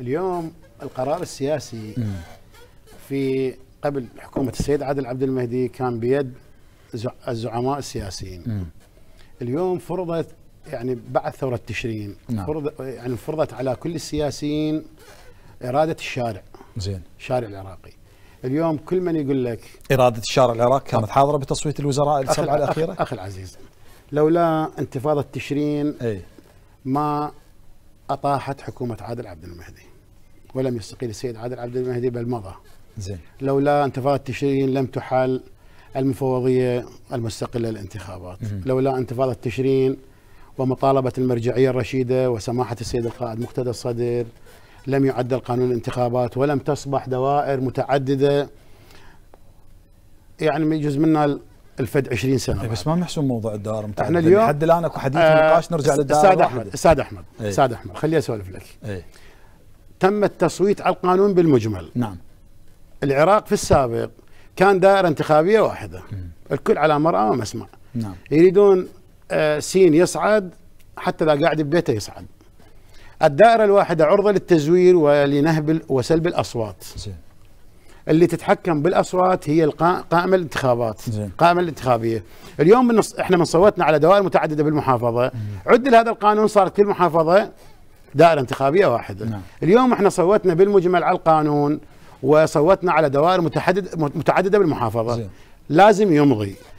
اليوم القرار السياسي في قبل حكومة السيد عادل عبد المهدي كان بيد الزعماء السياسيين اليوم فرضت يعني بعد ثورة تشرين نعم. فرض يعني فرضت على كل السياسيين إرادة الشارع زين الشارع العراقي اليوم كل من يقول لك إرادة الشارع العراقي كانت حاضرة بتصويت الوزراء السبعة الأخيرة أخي العزيز لولا انتفاضة تشرين أي. ما أطاحت حكومة عادل عبد المهدي ولم يستقيل السيد عادل عبد المهدي بل مضى زين لولا انتفاضة تشرين لم تحل المفوضية المستقلة للانتخابات لولا انتفاضة تشرين ومطالبة المرجعية الرشيدة وسماحة السيد القائد مقتدى الصدر لم يعدل قانون الانتخابات ولم تصبح دوائر متعددة يعني يجوز منا الفد 20 سنه إيه، بس ما محسوم موضوع الدار احنا اليوم لحد الان اكو حديث آه نقاش نرجع للدار استاذ احمد استاذ احمد استاذ إيه. احمد خليني اسولف لك إيه. تم التصويت على القانون بالمجمل نعم العراق في السابق كان دائره انتخابيه واحده م. الكل على مرأة ومسمع نعم يريدون آه سين يصعد حتى اذا قاعد ببيته يصعد الدائره الواحده عرضه للتزوير ولنهب وسلب الاصوات زين. اللي تتحكم بالاصوات هي القائمه الانتخابات القائمه الانتخابيه اليوم بنص... احنا من صوتنا على دوائر متعدده بالمحافظه مم. عدل هذا القانون صارت كل محافظه دائره انتخابيه واحده نعم. اليوم احنا صوتنا بالمجمل على القانون وصوتنا على دوائر متعدده بالمحافظه مم. لازم يمضي